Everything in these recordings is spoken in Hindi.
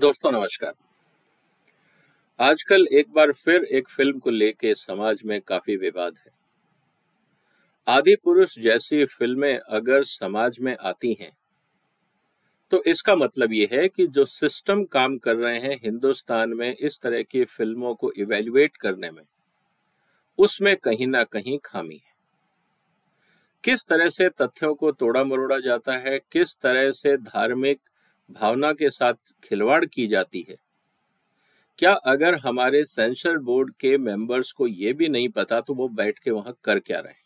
दोस्तों नमस्कार आजकल एक बार फिर एक फिल्म को लेके समाज में काफी विवाद है आदि पुरुष जैसी फिल्में अगर समाज में आती हैं तो इसका मतलब यह है कि जो सिस्टम काम कर रहे हैं हिंदुस्तान में इस तरह की फिल्मों को इवेल्युएट करने में उसमें कहीं ना कहीं खामी है किस तरह से तथ्यों को तोड़ा मरोड़ा जाता है किस तरह से धार्मिक भावना के साथ खिलवाड़ की जाती है क्या अगर हमारे सेंसर बोर्ड के मेंबर्स को यह भी नहीं पता तो वो बैठ के वहां कर क्या रहे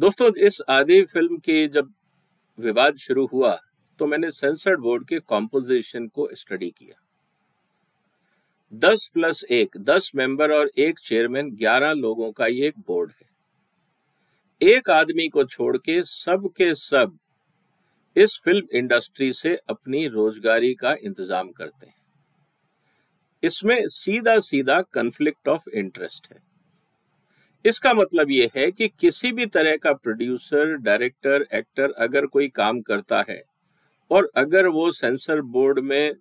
दोस्तों इस आदि फिल्म के जब विवाद शुरू हुआ तो मैंने सेंसर बोर्ड के कॉम्पोजिशन को स्टडी किया दस प्लस एक दस मेंबर और एक चेयरमैन ग्यारह लोगों का ये एक बोर्ड है एक आदमी को छोड़ के सब के सब इस फिल्म इंडस्ट्री से अपनी रोजगारी का इंतजाम करते हैं इसमें सीधा सीधा कंफ्लिक्ट ऑफ इंटरेस्ट है इसका मतलब यह है कि किसी भी तरह का प्रोड्यूसर डायरेक्टर एक्टर अगर कोई काम करता है और अगर वो सेंसर बोर्ड में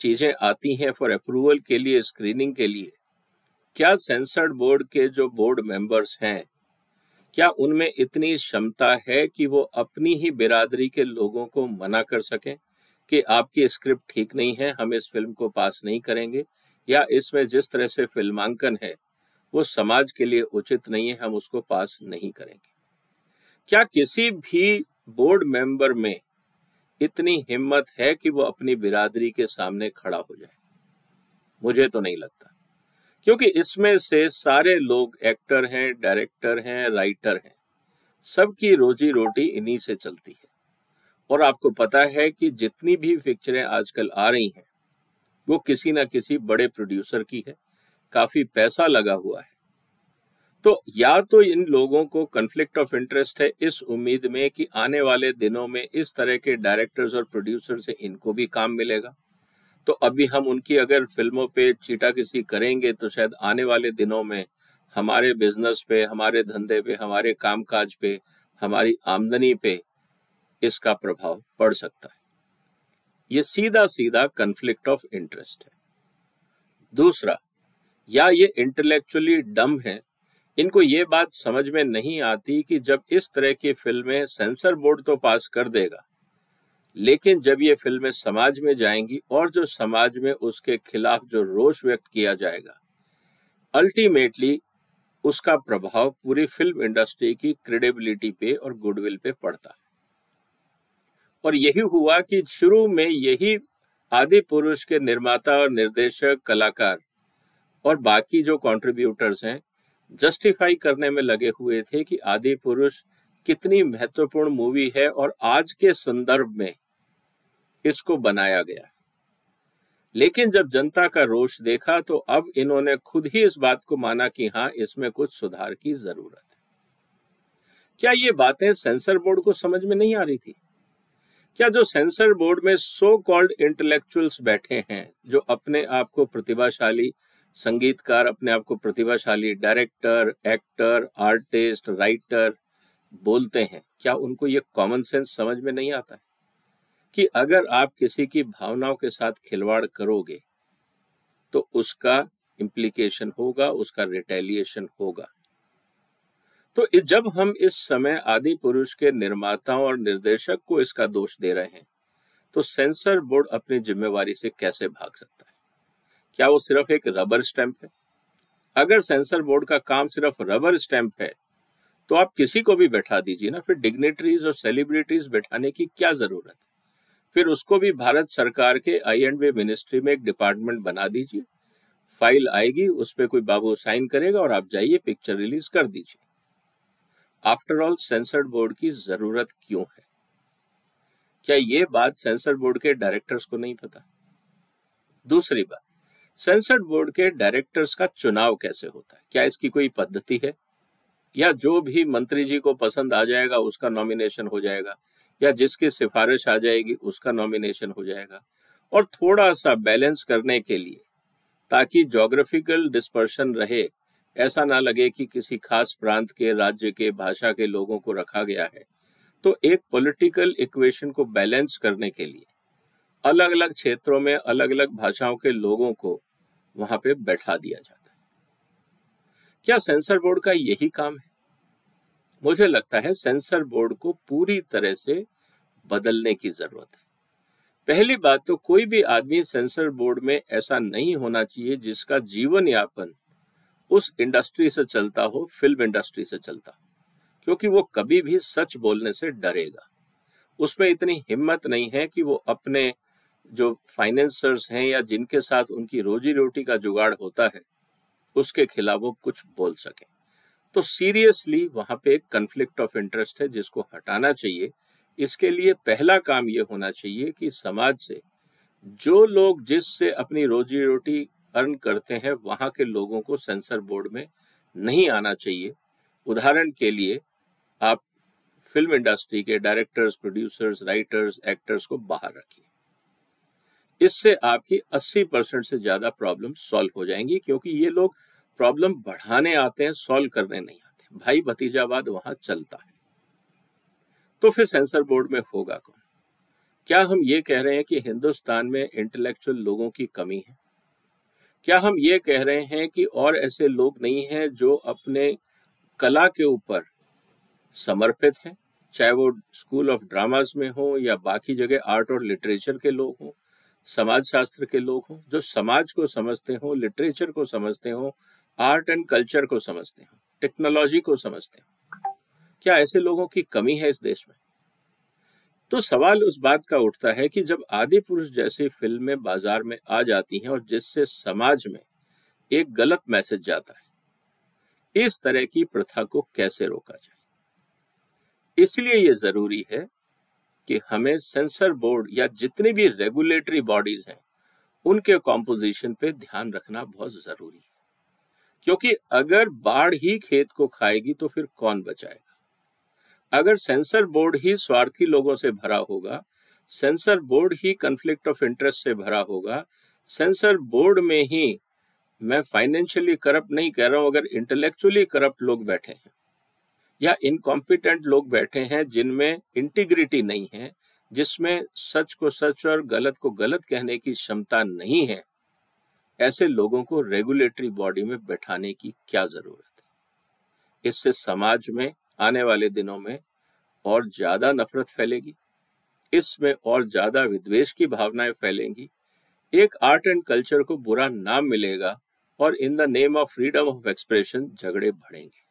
चीजें आती हैं फॉर अप्रूवल के लिए स्क्रीनिंग के लिए क्या सेंसर बोर्ड के जो बोर्ड मेंबर्स हैं क्या उनमें इतनी क्षमता है कि वो अपनी ही बिरादरी के लोगों को मना कर सकें कि आपकी स्क्रिप्ट ठीक नहीं है हम इस फिल्म को पास नहीं करेंगे या इसमें जिस तरह से फिल्मांकन है वो समाज के लिए उचित नहीं है हम उसको पास नहीं करेंगे क्या किसी भी बोर्ड मेंबर में इतनी हिम्मत है कि वो अपनी बिरादरी के सामने खड़ा हो जाए मुझे तो नहीं लगता क्योंकि इसमें से सारे लोग एक्टर हैं डायरेक्टर हैं राइटर हैं सबकी रोजी रोटी इन्हीं से चलती है और आपको पता है कि जितनी भी पिक्चरें आजकल आ रही हैं वो किसी ना किसी बड़े प्रोड्यूसर की है काफी पैसा लगा हुआ है तो या तो इन लोगों को कन्फ्लिक्ट ऑफ इंटरेस्ट है इस उम्मीद में कि आने वाले दिनों में इस तरह के डायरेक्टर्स और प्रोड्यूसर से इनको भी काम मिलेगा तो अभी हम उनकी अगर फिल्मों पे चीटा किसी करेंगे तो शायद आने वाले दिनों में हमारे बिजनेस पे हमारे धंधे पे हमारे कामकाज पे हमारी आमदनी पे इसका प्रभाव पड़ सकता है ये सीधा सीधा कंफ्लिक्ट ऑफ इंटरेस्ट है दूसरा या ये इंटेलेक्चुअली डम है इनको ये बात समझ में नहीं आती कि जब इस तरह की फिल्में सेंसर बोर्ड तो पास कर देगा लेकिन जब ये फिल्में समाज में जाएंगी और जो समाज में उसके खिलाफ जो रोष व्यक्त किया जाएगा अल्टीमेटली उसका प्रभाव पूरी फिल्म इंडस्ट्री की क्रेडिबिलिटी पे और गुडविल पे पड़ता है और यही हुआ कि शुरू में यही आदि पुरुष के निर्माता और निर्देशक कलाकार और बाकी जो कंट्रीब्यूटर्स हैं जस्टिफाई करने में लगे हुए थे कि आदि पुरुष कितनी महत्वपूर्ण मूवी है और आज के संदर्भ में इसको बनाया गया लेकिन जब जनता का रोष देखा तो अब इन्होंने खुद ही इस बात को माना कि हाँ इसमें कुछ सुधार की जरूरत है क्या ये बातें सेंसर बोर्ड को समझ में नहीं आ रही थी क्या जो सेंसर बोर्ड में सो कॉल्ड इंटेलेक्चुअल्स बैठे हैं जो अपने आप को प्रतिभाशाली संगीतकार अपने आप को प्रतिभाशाली डायरेक्टर एक्टर आर्टिस्ट राइटर बोलते हैं क्या उनको ये कॉमन सेंस समझ में नहीं आता है कि अगर आप किसी की भावनाओं के साथ खिलवाड़ करोगे तो उसका इम्प्लीकेशन होगा उसका रिटेलिएशन होगा तो जब हम इस समय आदि पुरुष के निर्माताओं और निर्देशक को इसका दोष दे रहे हैं तो सेंसर बोर्ड अपनी जिम्मेवारी से कैसे भाग सकता है क्या वो सिर्फ एक रबर स्टैंप है अगर सेंसर बोर्ड का काम सिर्फ रबर स्टैंप है तो आप किसी को भी बैठा दीजिए ना फिर डिग्नेटरीज और सेलिब्रिटीज बैठाने की क्या जरूरत है फिर उसको भी भारत सरकार के आई एंड मिनिस्ट्री में एक डिपार्टमेंट बना दीजिए फाइल आएगी उस पर कोई बाबू साइन करेगा और आप जाइए पिक्चर रिलीज कर दीजिए आफ्टर ऑल सेंसर बोर्ड की जरूरत क्यों है क्या ये बात सेंसर बोर्ड के डायरेक्टर्स को नहीं पता दूसरी बात सेंसर बोर्ड के डायरेक्टर्स का चुनाव कैसे होता है क्या इसकी कोई पद्धति है या जो भी मंत्री जी को पसंद आ जाएगा उसका नॉमिनेशन हो जाएगा या जिसकी सिफारिश आ जाएगी उसका नॉमिनेशन हो जाएगा और थोड़ा सा बैलेंस करने के लिए ताकि जोग्राफिकल डिस्पर्शन रहे ऐसा ना लगे कि किसी खास प्रांत के राज्य के भाषा के लोगों को रखा गया है तो एक पॉलिटिकल इक्वेशन को बैलेंस करने के लिए अलग अलग क्षेत्रों में अलग अलग भाषाओं के लोगों को वहां पे बैठा दिया जाता है क्या सेंसर बोर्ड का यही काम है मुझे लगता है सेंसर बोर्ड को पूरी तरह से बदलने की जरूरत है पहली बात तो कोई भी आदमी सेंसर बोर्ड में ऐसा नहीं होना चाहिए जिसका जीवन यापन उस इंडस्ट्री से चलता हो फिल्म इंडस्ट्री से चलता क्योंकि वो कभी भी सच बोलने से डरेगा उसमें इतनी हिम्मत नहीं है कि वो अपने जो फाइनेंसर्स हैं या जिनके साथ उनकी रोजी रोटी का जुगाड़ होता है उसके खिलाफ वो कुछ बोल सकें तो सीरियसली वहां पे एक कंफ्लिक्ट ऑफ इंटरेस्ट है जिसको हटाना चाहिए इसके लिए पहला काम ये होना चाहिए कि समाज से जो लोग जिससे अपनी रोजी रोटी अर्न करते हैं वहां के लोगों को सेंसर बोर्ड में नहीं आना चाहिए उदाहरण के लिए आप फिल्म इंडस्ट्री के डायरेक्टर्स प्रोड्यूसर्स राइटर्स एक्टर्स को बाहर रखिए इससे आपकी 80 परसेंट से ज्यादा प्रॉब्लम सॉल्व हो जाएंगी क्योंकि ये लोग प्रॉब्लम बढ़ाने आते हैं सॉल्व करने नहीं आते भाई भतीजावाद वहां चलता है तो फिर सेंसर बोर्ड में होगा कौन क्या हम ये कह रहे हैं कि हिंदुस्तान में इंटेलेक्चुअल लोगों की कमी है क्या हम ये कह रहे हैं कि और ऐसे लोग नहीं हैं जो अपने कला के ऊपर समर्पित हैं चाहे वो स्कूल ऑफ ड्रामास में हो या बाकी जगह आर्ट और लिटरेचर के लोग हों समाज शास्त्र के लोग हों जो समाज को समझते हों लिटरेचर को समझते हों आर्ट एंड कल्चर को समझते हैं टेक्नोलॉजी को समझते हैं क्या ऐसे लोगों की कमी है इस देश में तो सवाल उस बात का उठता है कि जब आदि पुरुष जैसी फिल्में बाजार में आ जाती हैं और जिससे समाज में एक गलत मैसेज जाता है इस तरह की प्रथा को कैसे रोका जाए इसलिए यह जरूरी है कि हमें सेंसर बोर्ड या जितनी भी रेगुलेटरी बॉडीज हैं उनके कॉम्पोजिशन पे ध्यान रखना बहुत जरूरी है क्योंकि अगर बाढ़ ही खेत को खाएगी तो फिर कौन बचाएगा अगर सेंसर बोर्ड ही स्वार्थी लोगों से भरा होगा सेंसर बोर्ड ही कंफ्लिक्ट ऑफ इंटरेस्ट से भरा होगा सेंसर बोर्ड में ही मैं फाइनेंशियली करप्ट नहीं कह रहा हूं अगर इंटेलेक्चुअली करप्ट लोग बैठे हैं या इनकॉम्पिटेंट लोग बैठे हैं जिनमें इंटीग्रिटी नहीं है जिसमें सच को सच और गलत को गलत कहने की क्षमता नहीं है ऐसे लोगों को रेगुलेटरी बॉडी में बैठाने की क्या जरूरत है इससे समाज में आने वाले दिनों में और ज्यादा नफरत फैलेगी इसमें और ज्यादा विद्वेश की भावनाएं फैलेंगी एक आर्ट एंड कल्चर को बुरा नाम मिलेगा और in the name of freedom of expression झगड़े बढ़ेंगे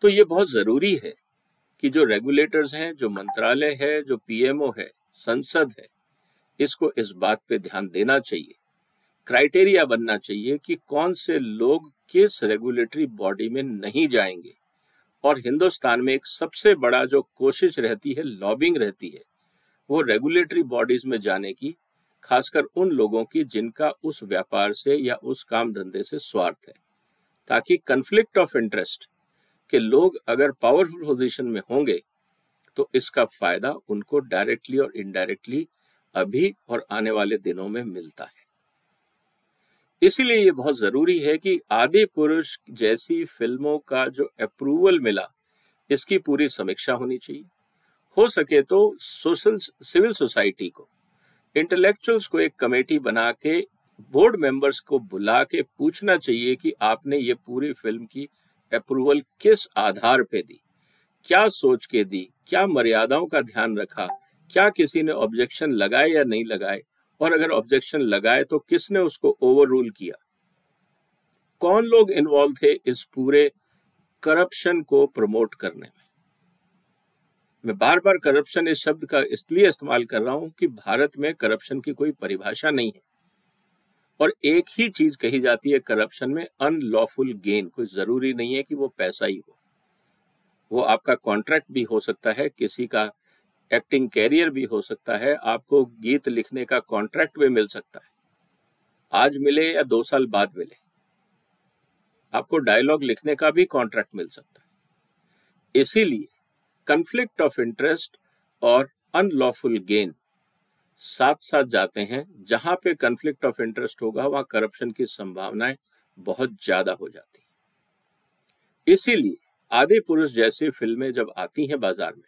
तो ये बहुत जरूरी है कि जो रेगुलेटर्स हैं जो मंत्रालय है जो पीएमओ है संसद है इसको इस बात पे ध्यान देना चाहिए क्राइटेरिया बनना चाहिए कि कौन से लोग किस रेगुलेटरी बॉडी में नहीं जाएंगे और हिंदुस्तान में एक सबसे बड़ा जो कोशिश रहती है लॉबिंग रहती है वो रेगुलेटरी बॉडीज में जाने की खासकर उन लोगों की जिनका उस व्यापार से या उस काम धंधे से स्वार्थ है ताकि कन्फ्लिक्ट ऑफ इंटरेस्ट के लोग अगर पावरफुल पोजिशन में होंगे तो इसका फायदा उनको डायरेक्टली और इनडायरेक्टली अभी और आने वाले दिनों में मिलता है इसीलिए ये बहुत जरूरी है कि आदि पुरुष जैसी फिल्मों का जो अप्रूवल मिला इसकी पूरी समीक्षा होनी चाहिए हो सके तो सोशल सिविल सोसाइटी को इंटेलेक्चुअल्स को एक कमेटी बना के बोर्ड मेंबर्स को बुला के पूछना चाहिए कि आपने ये पूरी फिल्म की अप्रूवल किस आधार पे दी क्या सोच के दी क्या मर्यादाओं का ध्यान रखा क्या किसी ने ऑब्जेक्शन लगाए या नहीं लगाए और अगर ऑब्जेक्शन लगाए तो किसने उसको ओवर रूल किया कौन लोग इन्वॉल्व थे इस पूरे करप्शन को प्रमोट करने में मैं बार बार करप्शन इस शब्द का इसलिए इस्तेमाल कर रहा हूं कि भारत में करप्शन की कोई परिभाषा नहीं है और एक ही चीज कही जाती है करप्शन में अनलॉफुल गेन कोई जरूरी नहीं है कि वो पैसा ही हो वो आपका कॉन्ट्रैक्ट भी हो सकता है किसी का एक्टिंग कैरियर भी हो सकता है आपको गीत लिखने का कॉन्ट्रैक्ट भी मिल सकता है आज मिले या दो साल बाद मिले आपको डायलॉग लिखने का भी कॉन्ट्रैक्ट मिल सकता है इसीलिए कंफ्लिक्ट ऑफ इंटरेस्ट और अनलॉफुल गेन साथ साथ जाते हैं जहां पे कंफ्लिक्ट ऑफ इंटरेस्ट होगा वहां करप्शन की संभावनाएं बहुत ज्यादा हो जाती इसीलिए आदि पुरुष जैसी फिल्में जब आती हैं बाजार में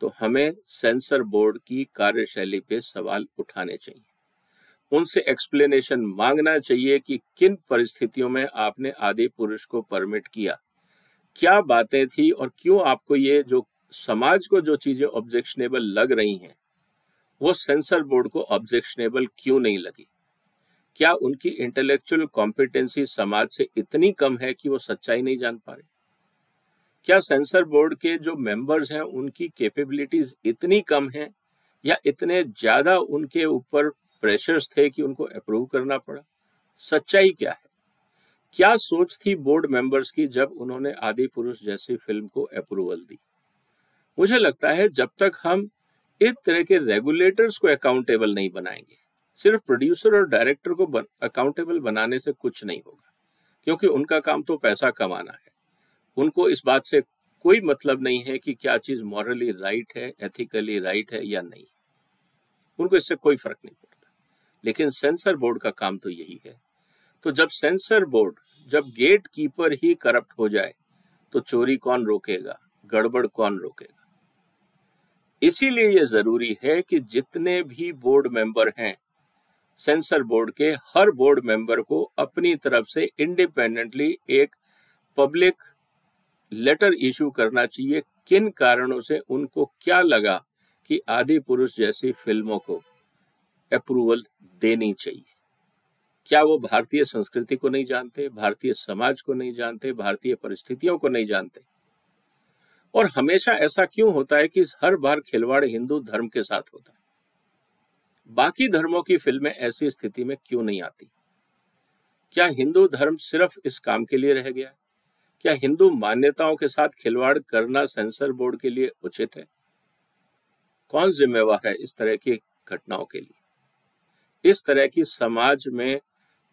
तो हमें सेंसर बोर्ड की कार्यशैली पे सवाल उठाने चाहिए उनसे एक्सप्लेनेशन मांगना चाहिए कि किन परिस्थितियों में आपने आदि पुरुष को परमिट किया क्या बातें थी और क्यों आपको ये जो समाज को जो चीजें ऑब्जेक्शनेबल लग रही हैं वो सेंसर बोर्ड को ऑब्जेक्शनेबल क्यों नहीं लगी क्या उनकी इंटेलेक्चुअल कॉम्पिटेंसी समाज से इतनी कम है कि वो सच्चाई नहीं जान पा रहे क्या सेंसर बोर्ड के जो मेंबर्स हैं उनकी कैपेबिलिटीज इतनी कम हैं या इतने ज़्यादा उनके ऊपर प्रेशर्स थे कि उनको अप्रूव करना पड़ा सच्चाई क्या है क्या सोच थी बोर्ड मेंबर्स की जब उन्होंने आदि पुरुष जैसी फिल्म को अप्रूवल दी मुझे लगता है जब तक हम इस तरह के रेगुलेटर्स को अकाउंटेबल नहीं बनाएंगे सिर्फ प्रोड्यूसर और डायरेक्टर को अकाउंटेबल बनाने से कुछ नहीं होगा क्योंकि उनका काम तो पैसा कमाना है उनको इस बात से कोई मतलब नहीं है कि क्या चीज मॉरली राइट है एथिकली राइट है या नहीं उनको इससे कोई फर्क नहीं पड़ता लेकिन सेंसर बोर्ड का काम तो यही है तो जब सेंसर बोर्ड जब गेट कीपर ही करप्ट हो जाए तो चोरी कौन रोकेगा गड़बड़ कौन रोकेगा इसीलिए यह जरूरी है कि जितने भी बोर्ड मेंबर हैं सेंसर बोर्ड के हर बोर्ड मेंबर को अपनी तरफ से इंडिपेंडेंटली एक पब्लिक लेटर इशू करना चाहिए किन कारणों से उनको क्या लगा कि आदि पुरुष जैसी फिल्मों को अप्रूवल देनी चाहिए क्या वो भारतीय संस्कृति को नहीं जानते भारतीय समाज को नहीं जानते भारतीय परिस्थितियों को नहीं जानते और हमेशा ऐसा क्यों होता है कि हर बार खिलवाड़ हिंदू धर्म के साथ होता है बाकी धर्मों की फिल्में ऐसी स्थिति में क्यों नहीं आती क्या हिंदू धर्म सिर्फ इस काम के लिए रह गया है क्या हिंदू मान्यताओं के साथ खिलवाड़ करना सेंसर बोर्ड के लिए उचित है कौन जिम्मेवार है इस तरह की घटनाओं के लिए इस तरह की समाज में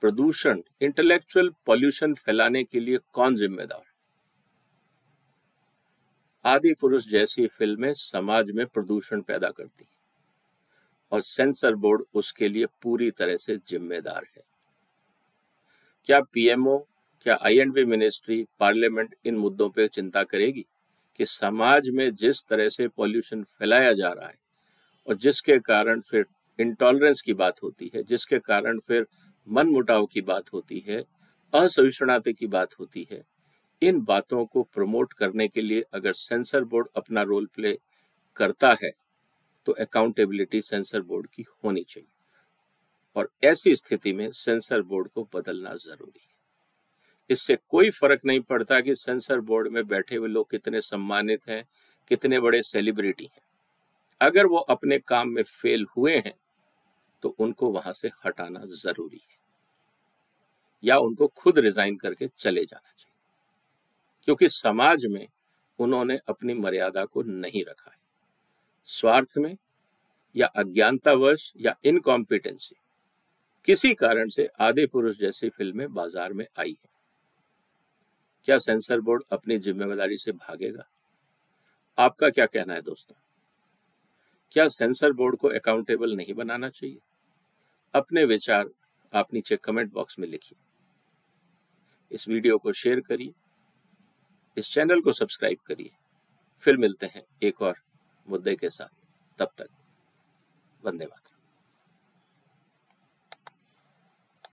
प्रदूषण इंटेलेक्चुअल पॉल्यूशन फैलाने के लिए कौन जिम्मेदार आदि पुरुष जैसी फिल्में समाज में प्रदूषण पैदा करती हैं और सेंसर बोर्ड उसके लिए पूरी तरह से जिम्मेदार है क्या पीएमओ क्या I and B ministry parliament इन मुद्दों पर चिंता करेगी कि समाज में जिस तरह से पॉल्यूशन फैलाया जा रहा है और जिसके कारण फिर इंटॉलरेंस की बात होती है जिसके कारण फिर मन मुटाव की बात होती है असहिष्णुता की बात होती है इन बातों को प्रमोट करने के लिए अगर सेंसर बोर्ड अपना रोल प्ले करता है तो अकाउंटेबिलिटी सेंसर बोर्ड की होनी चाहिए और ऐसी स्थिति में सेंसर बोर्ड को बदलना जरूरी है इससे कोई फर्क नहीं पड़ता कि सेंसर बोर्ड में बैठे हुए लोग कितने सम्मानित हैं कितने बड़े सेलिब्रिटी हैं अगर वो अपने काम में फेल हुए हैं तो उनको वहां से हटाना जरूरी है या उनको खुद रिजाइन करके चले जाना चाहिए क्योंकि समाज में उन्होंने अपनी मर्यादा को नहीं रखा है स्वार्थ में या अज्ञानतावश या इनकॉम्पिटेंसी किसी कारण से आदि पुरुष जैसी फिल्में बाजार में आई है क्या सेंसर बोर्ड अपनी जिम्मेदारी से भागेगा आपका क्या कहना है दोस्तों क्या सेंसर बोर्ड को अकाउंटेबल नहीं बनाना चाहिए अपने विचार आप नीचे कमेंट बॉक्स में लिखिए इस वीडियो को शेयर करिए इस चैनल को सब्सक्राइब करिए फिर मिलते हैं एक और मुद्दे के साथ तब तक वंदे मातरम